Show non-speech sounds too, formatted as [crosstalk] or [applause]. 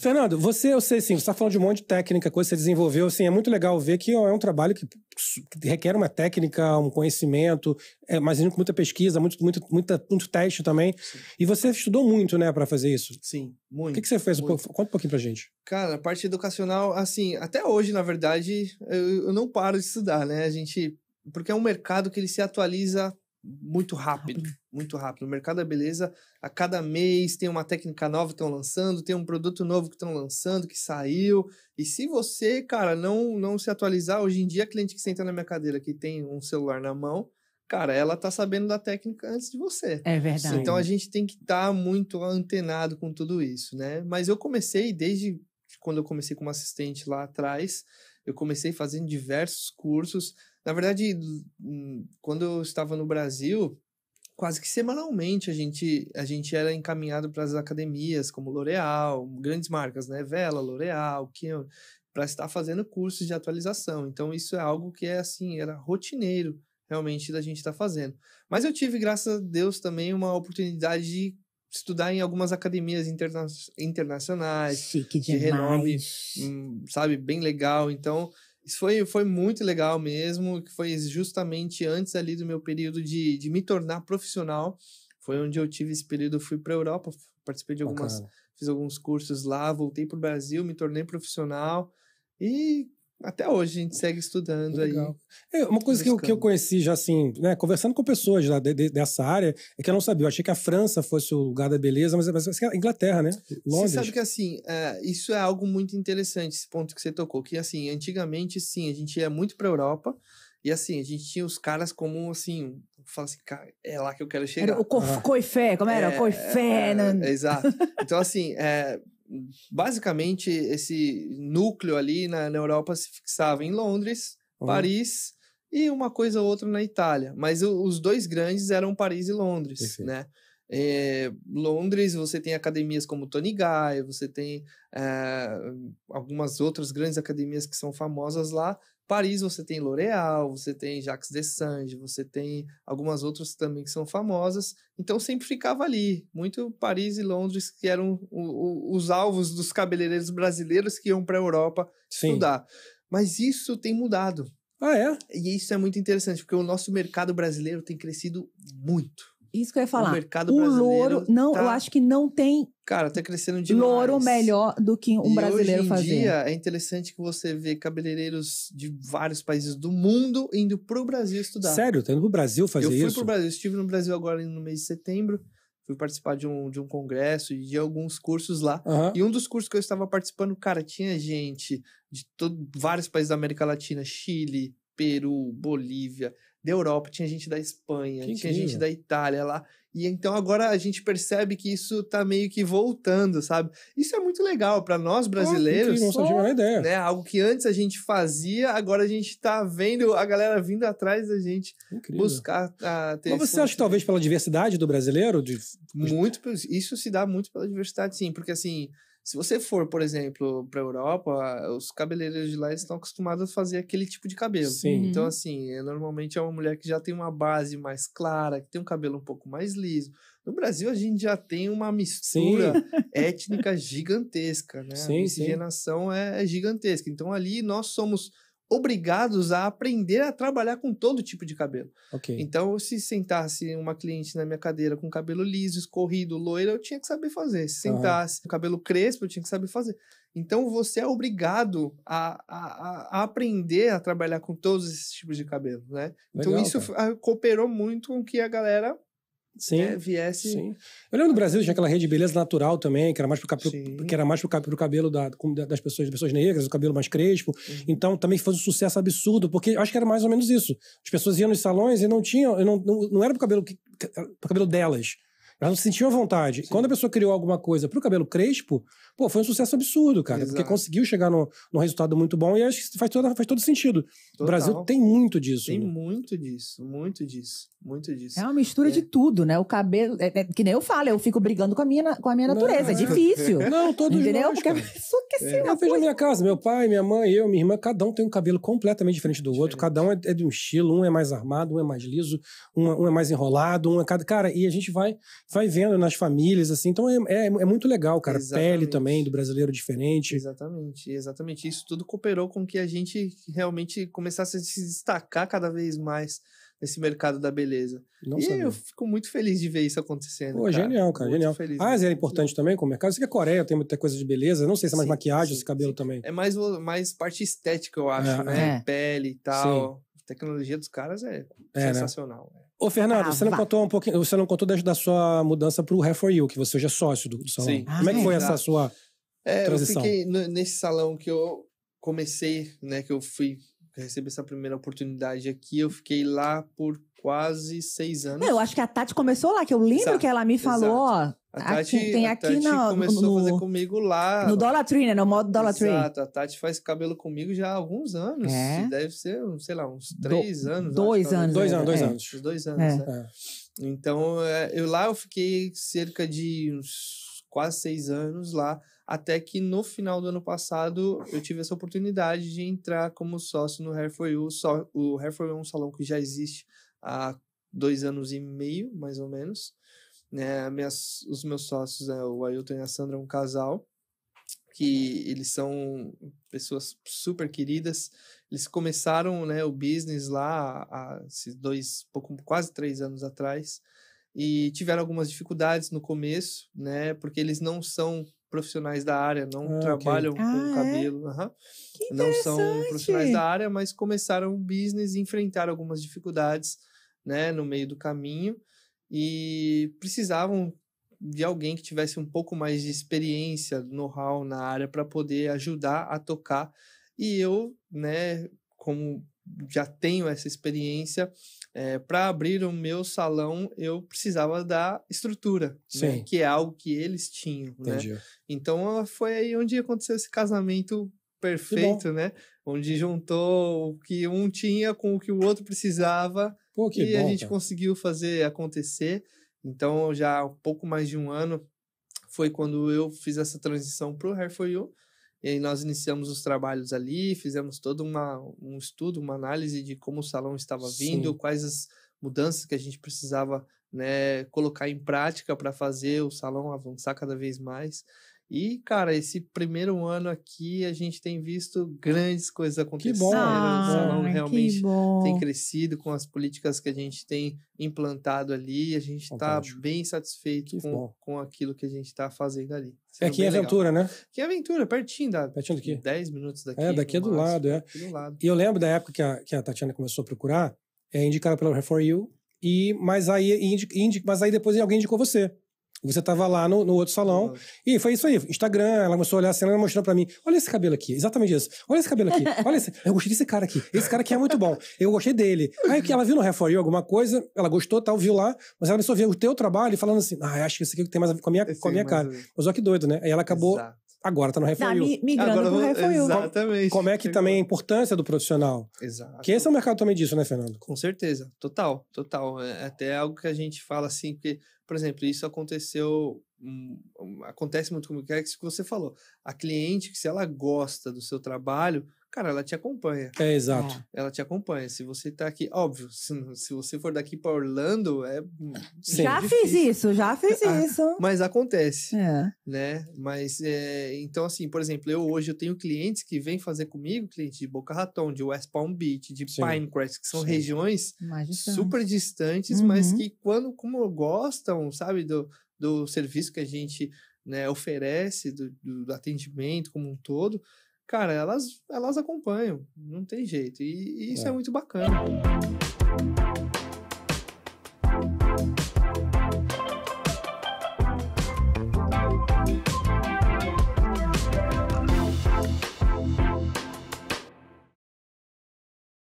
Fernando, você, eu sei sim, você está falando de um monte de técnica, coisa que você desenvolveu, assim, é muito legal ver que é um trabalho que, requer uma técnica, um conhecimento, é, mas com muita pesquisa, muito, muito, muita, muito teste também. Sim. E você estudou muito, né, para fazer isso? Sim, muito. O que, que você fez? Muito. Conta um pouquinho para gente. Cara, a parte educacional, assim, até hoje, na verdade, eu, eu não paro de estudar, né? A gente. Porque é um mercado que ele se atualiza muito rápido muito rápido. O mercado da é beleza, a cada mês tem uma técnica nova que estão lançando, tem um produto novo que estão lançando, que saiu. E se você, cara, não, não se atualizar, hoje em dia, a cliente que senta na minha cadeira, que tem um celular na mão, cara, ela tá sabendo da técnica antes de você. É verdade. Então a gente tem que estar tá muito antenado com tudo isso, né? Mas eu comecei desde quando eu comecei como assistente lá atrás, eu comecei fazendo diversos cursos. Na verdade, hum, quando eu estava no Brasil, quase que semanalmente a gente, a gente era encaminhado para as academias como L'Oréal, grandes marcas, né? Vela, L'Oréal, para estar fazendo cursos de atualização. Então isso é algo que é assim, era rotineiro realmente da gente estar tá fazendo. Mas eu tive, graças a Deus, também uma oportunidade de estudar em algumas academias interna internacionais Chique de renome, hum, sabe, bem legal. Então isso foi, foi muito legal mesmo, que foi justamente antes ali do meu período de, de me tornar profissional. Foi onde eu tive esse período, fui para a Europa, participei de algumas, fiz alguns cursos lá, voltei para o Brasil, me tornei profissional e até hoje a gente segue estudando Legal. aí. É, uma coisa que eu, que eu, conheci já assim, né, conversando com pessoas de, de, dessa área, é que eu não sabia. Eu achei que a França fosse o lugar da beleza, mas, mas a Inglaterra, né? Londres. Você sabe que assim, é, isso é algo muito interessante, esse ponto que você tocou. Que assim, antigamente sim, a gente ia muito a Europa. E assim, a gente tinha os caras como assim, fala assim, cara, é lá que eu quero chegar. Era o co ah. coifé, como era? É, coifé, né? é, né? Exato. Então assim, é, basicamente esse núcleo ali na, na Europa se fixava em Londres, uhum. Paris e uma coisa ou outra na Itália. Mas o, os dois grandes eram Paris e Londres, Perfeito. né? É, Londres, você tem academias como Tony Guy, você tem é, algumas outras grandes academias que são famosas lá, Paris você tem L'Oréal, você tem Jacques Dessange, você tem algumas outras também que são famosas. Então sempre ficava ali, muito Paris e Londres que eram o, o, os alvos dos cabeleireiros brasileiros que iam para a Europa Sim. estudar. Mas isso tem mudado. Ah, é? E isso é muito interessante, porque o nosso mercado brasileiro tem crescido muito. Isso que eu ia falar. O mercado o louro, não, tá... eu acho que não tem. Cara, tá crescendo demais. Louro melhor do que um e brasileiro fazer. Hoje em fazer. dia é interessante que você vê cabeleireiros de vários países do mundo indo pro Brasil estudar. Sério, tá indo pro Brasil fazer isso? Eu fui isso? pro Brasil, estive no Brasil agora no mês de setembro. Fui participar de um, de um congresso e de alguns cursos lá. Uhum. E um dos cursos que eu estava participando, cara, tinha gente de todo, vários países da América Latina, Chile, Peru, Bolívia, da Europa, tinha gente da Espanha, que tinha gente da Itália lá. E então agora a gente percebe que isso tá meio que voltando, sabe? Isso é muito legal para nós brasileiros. Ah, só, ideia. Né, algo que antes a gente fazia, agora a gente tá vendo a galera vindo atrás da gente incrível. buscar a ah, ter Mas você acha que talvez pela diversidade do brasileiro? De... Muito, isso se dá muito pela diversidade, sim, porque assim. Se você for, por exemplo, para a Europa, os cabeleireiros de lá estão acostumados a fazer aquele tipo de cabelo. Sim. Então, uhum. assim, é, normalmente é uma mulher que já tem uma base mais clara, que tem um cabelo um pouco mais liso. No Brasil, a gente já tem uma mistura sim. [laughs] étnica gigantesca, né? Sim, a miscigenação sim. É, é gigantesca. Então, ali nós somos obrigados a aprender a trabalhar com todo tipo de cabelo. Okay. Então, se sentasse uma cliente na minha cadeira com cabelo liso, escorrido, loiro, eu tinha que saber fazer. Se sentasse uhum. cabelo crespo, eu tinha que saber fazer. Então, você é obrigado a, a, a aprender a trabalhar com todos esses tipos de cabelo, né? Então, Legal, então, isso cara. Ah, cooperou muito com que a galera Sim, é, viesse. Sim. Eu lembro no Brasil tinha aquela rede de beleza natural também, que era mais pro, cabelo, que era mais pro, pro cabelo da, das pessoas, das pessoas negras, o cabelo mais crespo. Uhum. Então também foi um sucesso absurdo, porque acho que era mais ou menos isso. As pessoas iam nos salões e não tinham, não, não, não era pro cabelo, pro cabelo delas. Elas não se sentiam à vontade. Sim. Quando a pessoa criou alguma coisa pro cabelo crespo, pô, foi um sucesso absurdo, cara. Exato. Porque conseguiu chegar num, resultado muito bom e acho que faz, toda, faz todo sentido. Total. O Brasil tem muito disso. Tem né? muito disso, muito disso. Muito disso. É uma mistura é. de tudo, né? O cabelo. É, é, que nem eu falo, eu fico brigando com a minha, com a minha natureza. É não, é difícil. [laughs] Não, todos Entendeu? Nós, Porque só [laughs] que assim, é. Eu vejo na minha casa, meu pai, minha mãe, eu, minha irmã, cada um tem um cabelo completamente diferente do diferente. outro, cada um é, é, de um estilo, um é mais armado, um é mais liso, um, um é mais enrolado, um é cada. Cara, e a gente vai, vai vendo nas famílias, assim, então é, é, muito legal, cara. Exatamente. Pele também do brasileiro diferente. Exatamente, exatamente. Isso tudo cooperou com que a gente realmente começasse a se destacar cada vez mais nesse mercado da beleza. Não e sabia. eu fico muito feliz de ver isso acontecendo. Pô, cara. genial, cara, muito genial. Feliz, ah, mas é importante também com o mercado. Eu que a Coreia tem muita coisa de beleza, não sei se é mais sim, maquiagem, esse cabelo sim. também. É mais, mais parte estética, eu acho, é, né? É. Pele e tal. Sim. A tecnologia dos caras é, é né? sensacional. Né? Ô, Fernando, ah, você não contou um pouquinho, você não contou da, da sua mudança pro Hair for You, que você hoje é sócio do, do salão. Sim. Ah, Como é que foi é? essa sua é, transição? Eu fiquei nesse salão que eu comecei, né, que eu fui receber recebi essa primeira oportunidade aqui, eu fiquei lá por quase seis anos. Não, eu acho que a Tati começou lá, que eu lembro exato, que ela me falou, ó, a Tati, aqui, tem a aqui Tati começou no, a fazer comigo lá. No Dollar Tree, né? No modo Dollar Tree. Exato, a Tati faz cabelo comigo já há alguns anos. É. Deve ser, sei lá, uns três Do, anos. Dois né? anos. Dois é. anos, dois anos. Dois anos, é. Né? Então, é. Então, eu lá eu fiquei cerca de uns quase seis anos lá até que no final do ano passado eu tive essa oportunidade de entrar como sócio no Hair for You. Só, o Hair for You é um salão que já existe há dois anos e meio, mais ou menos. Né? Minhas, os meus sócios, né? o Ailton e a Sandra, um casal que eles são pessoas super queridas. Eles começaram né, o business lá há dois, pouco, quase três anos atrás e tiveram algumas dificuldades no começo, né? Porque eles não são profissionais da área, não ah, trabalham okay. com ah, é? cabelo, é? uhum. não são profissionais da área, mas começaram o business e enfrentaram algumas dificuldades, né, no meio do caminho e precisavam de alguém que tivesse um pouco mais de experiência, know-how na área para poder ajudar a tocar. E eu, né, como já tenho essa experiência. É, eh, para abrir o meu salão, eu precisava da estrutura, né? que é algo que eles tinham. Né? Então foi aí onde aconteceu esse casamento perfeito, né? Onde juntou o que um tinha com o que o outro precisava Pô, e bom, a gente cara. conseguiu fazer acontecer. Então já há pouco mais de um ano foi quando eu fiz essa transição para o Hair for You e aí nós iniciamos os trabalhos ali, fizemos todo uma, um estudo, uma análise de como o salão estava vindo, Sim. quais as mudanças que a gente precisava né, colocar em prática para fazer o salão avançar cada vez mais. E, cara, esse primeiro ano aqui a gente tem visto grandes coisas acontecendo. Né? Ah, que bom, ah, o salão realmente bom. tem crescido com as políticas que a gente tem implantado ali. A gente está bem satisfeito com, com aquilo que a gente está fazendo ali. É Sendo é aqui em Aventura, legal. né? Aqui em Aventura, pertinho da. Pertinho que 10 minutos daqui. É, daqui é do lado, é. Do lado. E eu lembro da época que a, que a Tatiana começou a procurar, é indicada pelo Refor You, e, mas, aí, indi, mas aí depois alguém indicou você. Você estava lá no, no, outro salão. E foi isso aí. Instagram, ela começou a olhar a assim, cena, ela mostrou pra mim. Olha esse cabelo aqui. Exatamente isso. Olha esse cabelo aqui. Olha esse. Eu gostei desse cara aqui. Esse cara aqui é muito bom. Eu gostei dele. Aí ela viu no Refor alguma coisa, ela gostou, tal, viu lá. Mas ela começou a ver o teu trabalho falando assim, ah, acho que esse aqui tem mais a ver com a minha, com a minha é cara. Mas olha que doido, né? Aí ela acabou Exato agora tá no Refuel. Tá migrando agora, pro Exatamente. Como é que também a importância do profissional. Exato. Que esse é o mercado também disso, né, Fernando? Com certeza. Total, total. É, é até algo que a gente fala assim, que, por exemplo, isso aconteceu. Hum, hum, acontece muito comigo, que é que você falou. A cliente, que se ela gosta do seu trabalho, cara, ela te acompanha. É, exato. É. Ela te acompanha. Se você tá aqui, óbvio, se, se você for daqui para Orlando, é. Hum, sim, já é difícil. fiz isso, já fiz ah, isso. Mas acontece. É. Né? Mas, é, então, assim, por exemplo, eu hoje eu tenho clientes que vêm fazer comigo, clientes de Boca Raton, de West Palm Beach, de Sim. Pinecrest, que são Sim. regiões super distantes, uhum. mas que quando, como gostam, sabe, do, do serviço que a gente né, oferece, do, do atendimento como um todo cara, elas, elas acompanham, não tem jeito. E, e isso é. é muito bacana.